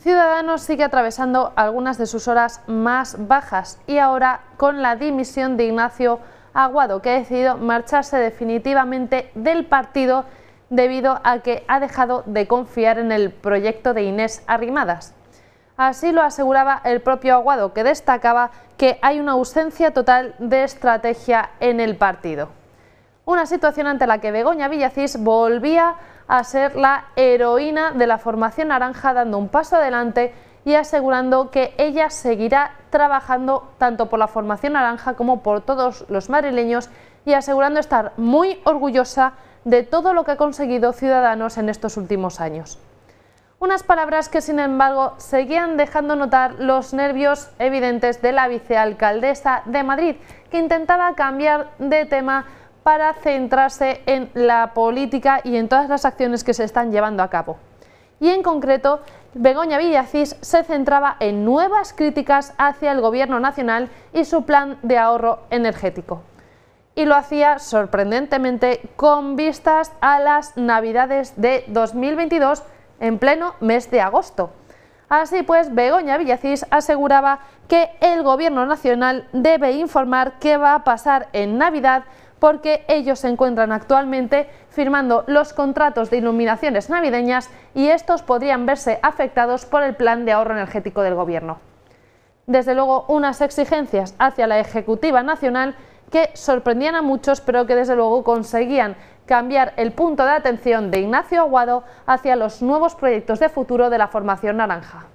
Ciudadanos sigue atravesando algunas de sus horas más bajas y ahora con la dimisión de Ignacio Aguado, que ha decidido marcharse definitivamente del partido debido a que ha dejado de confiar en el proyecto de Inés Arrimadas. Así lo aseguraba el propio Aguado, que destacaba que hay una ausencia total de estrategia en el partido una situación ante la que Begoña Villacís volvía a ser la heroína de la formación naranja dando un paso adelante y asegurando que ella seguirá trabajando tanto por la formación naranja como por todos los madrileños y asegurando estar muy orgullosa de todo lo que ha conseguido Ciudadanos en estos últimos años. Unas palabras que sin embargo seguían dejando notar los nervios evidentes de la vicealcaldesa de Madrid, que intentaba cambiar de tema para centrarse en la política y en todas las acciones que se están llevando a cabo. Y en concreto, Begoña Villacís se centraba en nuevas críticas hacia el Gobierno Nacional y su plan de ahorro energético. Y lo hacía sorprendentemente con vistas a las Navidades de 2022 en pleno mes de agosto. Así pues, Begoña Villacís aseguraba que el Gobierno Nacional debe informar qué va a pasar en Navidad porque ellos se encuentran actualmente firmando los contratos de iluminaciones navideñas y estos podrían verse afectados por el plan de ahorro energético del Gobierno. Desde luego, unas exigencias hacia la Ejecutiva Nacional que sorprendían a muchos, pero que desde luego conseguían cambiar el punto de atención de Ignacio Aguado hacia los nuevos proyectos de futuro de la formación naranja.